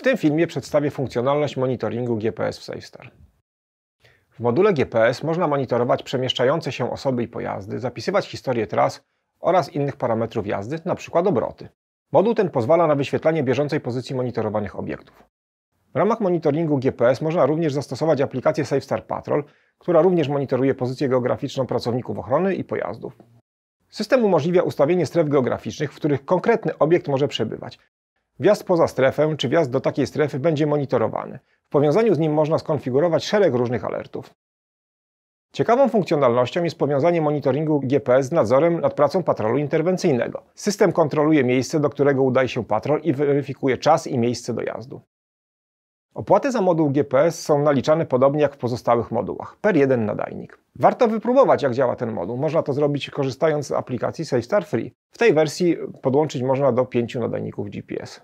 W tym filmie przedstawię funkcjonalność monitoringu GPS w SafeStar. W module GPS można monitorować przemieszczające się osoby i pojazdy, zapisywać historię tras oraz innych parametrów jazdy, np. obroty. Moduł ten pozwala na wyświetlanie bieżącej pozycji monitorowanych obiektów. W ramach monitoringu GPS można również zastosować aplikację SafeStar Patrol, która również monitoruje pozycję geograficzną pracowników ochrony i pojazdów. System umożliwia ustawienie stref geograficznych, w których konkretny obiekt może przebywać, Wjazd poza strefę czy wjazd do takiej strefy będzie monitorowany. W powiązaniu z nim można skonfigurować szereg różnych alertów. Ciekawą funkcjonalnością jest powiązanie monitoringu GPS z nadzorem nad pracą patrolu interwencyjnego. System kontroluje miejsce, do którego udaje się patrol i weryfikuje czas i miejsce dojazdu. Opłaty za moduł GPS są naliczane podobnie jak w pozostałych modułach, per jeden nadajnik. Warto wypróbować, jak działa ten moduł. Można to zrobić korzystając z aplikacji SafeStar Free. W tej wersji podłączyć można do pięciu nadajników GPS.